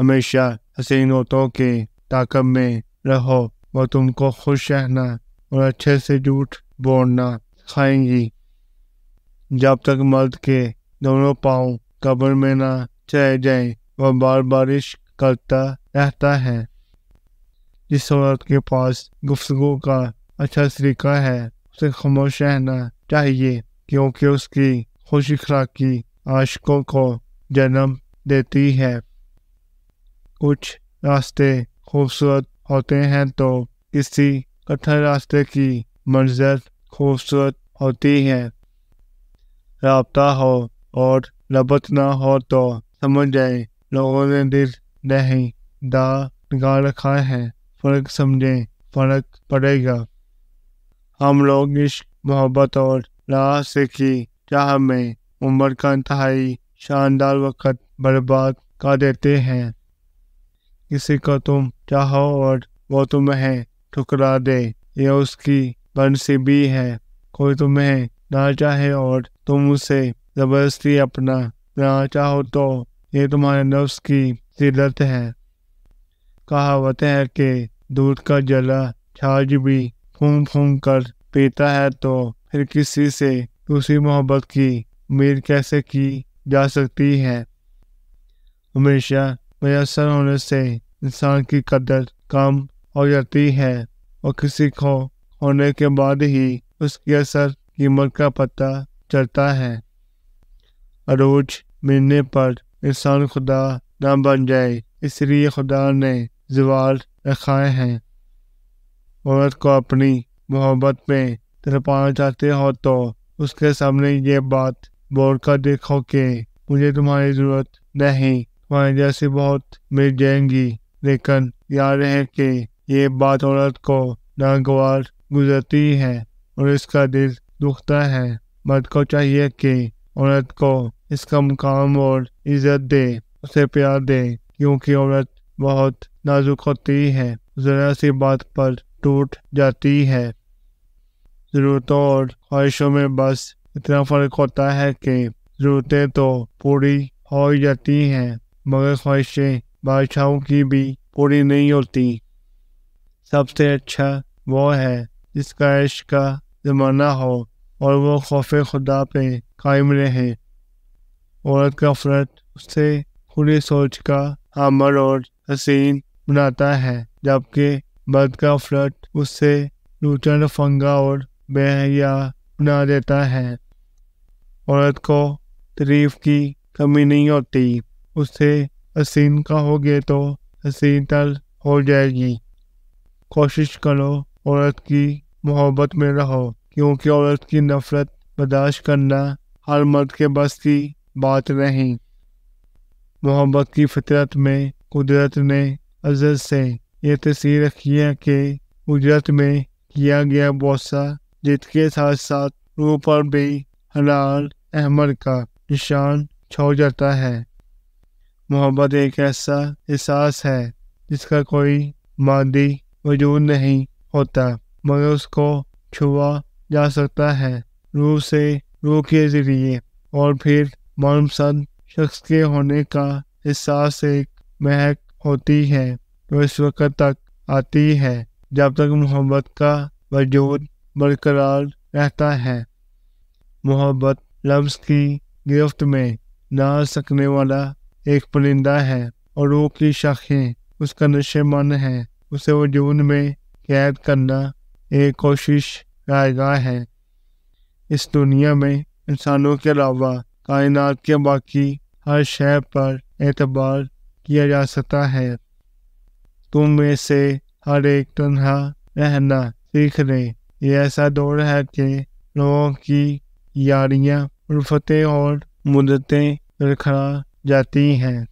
हमेशा हसीन होतों के ताकब में रहो वह तुमको खुश रहना और अच्छे से झूठ बोलना खाएंगी जब तक मर्द के दोनों पाँव कब्र में ना चले जाए वह बार बारिश करता रहता है जिस औरत के पास गुफ्तु का अच्छा तरीका है उसे खामोश रहना चाहिए क्योंकि उसकी खुश खुराकी आशकों को जन्म देती है कुछ रास्ते खूबसूरत होते हैं तो किसी कठिन रास्ते की मंजर खूबसूरत होती है रबता हो और लबत ना हो तो समझ जाए लोगों ने दिल नहीं दा निकाह रखा है फ़र्क समझें फ़र्क पड़ेगा हम लोग इश्क मोहब्बत और ला से की चाह में उम्र का इंतहाई शानदार वक़्त बर्बाद कर देते हैं किसी को तुम चाहो और वो तुम्हें ठुकरा दे ये उसकी भी है कोई तुम्हें ना चाहे और तुम उसे ज़बरदस्ती अपना ना चाहो तो ये तुम्हारे नफ्स की सिरत है कहावत है कि दूध का जला छाज भी फूम फूम कर पीता है तो फिर किसी से उसी मोहब्बत की उम्मीद कैसे की जा सकती है हमेशा मैसर होने से इंसान की कदर कम हो जाती है और किसी को होने के बाद ही उसकी असर कीमत का पता चलता है अरूज मिलने पर इंसान खुदा न बन जाए इसलिए खुदा ने जवाल रखाए हैं औरत को अपनी मोहब्बत में तरपाना चाहते हो तो उसके सामने ये बात बोल कर देखो कि मुझे तुम्हारी ज़रूरत नहीं वहाँ जैसी बहुत मिल जाएंगी लेकिन याद है कि ये बात औरत को नागवार गुजरती है और इसका दिल दुखता है मर्द को चाहिए कि औरत को इसका मुकाम और इज्जत दे उसे प्यार दे क्योंकि औरत बहुत नाजुक होती है ज़रा सी बात पर टूट जाती है ज़रूरतों और ख्वाहिशों में बस इतना फ़र्क होता है कि ज़रूरतें तो पूरी हो जाती हैं मगर ख्वाहिशें बादशाहों की भी पूरी नहीं होती सबसे अच्छा वो है जिसका ऐश का ज़माना हो और वो खौफ खुदा पे कायम रहे औरत का फरत उससे खुली सोच का आमर और हसीन बनाता है जबकि मर्द का फरत उससे लूचन फंगा और बेहया बना देता है औरत को तरीफ़ की कमी नहीं होती उससे हसीन का हो गया तो हसीन तल हो जाएगी कोशिश करो औरत की मोहब्बत में रहो क्योंकि औरत की नफ़रत बर्दाश्त करना हर मर्द के बस की बात नहीं मोहब्बत की फितरत में कुदरत ने अजर से ये तस्वीर रखी है कि उजरत में किया गया बोसा जित के साथ साथ रूह पर भी हलाल अहमद का निशान छो जाता है मोहब्बत एक ऐसा एहसास है जिसका कोई मादी वजूद नहीं होता मगर उसको छुआ जा सकता है रूह से रूह के ज़रिए और फिर मनपसंद शख्स के होने का एहसास एक महक होती है जो इस वक्त तक आती है जब तक मोहब्बत का वजूद बरकरार रहता है मोहब्बत लफ्ज़ की गिरफ्त में ना सकने वाला एक परिंदा है और वो की शाखें उसका नशे मन है उसे वजून में कैद करना एक कोशिश रायगा है इस दुनिया में इंसानों के अलावा कायनात के बाकी हर शह पर एतबार किया जा सकता है तुम में से हर एक तनहा रहना सीख ले ये ऐसा दौर है कि लोगों की यारियाँ उल्फतें और मुद्दतें बरकरार जाती हैं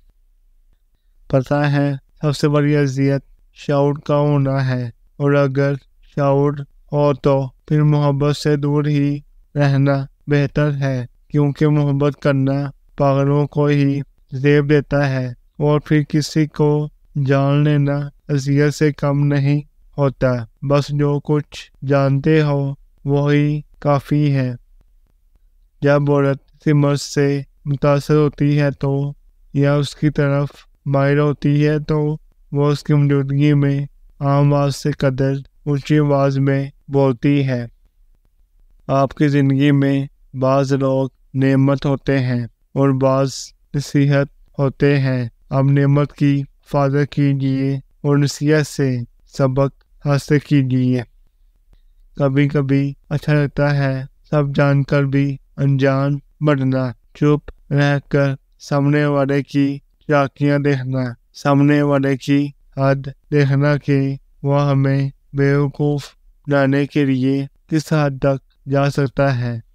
पता है सबसे बड़ी अजियत शाउट का होना है और अगर शाउट हो तो फिर मोहब्बत से दूर ही रहना बेहतर है क्योंकि मोहब्बत करना पागलों को ही जेब देता है और फिर किसी को जान लेना अजियत से कम नहीं होता बस जो कुछ जानते हो वही काफ़ी है जब औरत सिमर से मुतासर होती है तो या उसकी तरफ मायर होती है तो वह उसकी मौजूदगी में आम आवाज़ से कदर ऊँची आवाज़ में बोलती है आपकी ज़िंदगी में बाज़ लोग नेमत होते हैं और बाज़ नसीहत होते हैं आप नेमत की हिफाजत कीजिए और नसीहत से सबक हासिल कीजिए कभी कभी अच्छा लगता है सब जानकर भी अनजान बढ़ना चुप रहकर सामने वाले की चाकियां देखना सामने वाले की हद देखना कि वह हमें बेवकूफ़ बनाने के लिए किस हद तक जा सकता है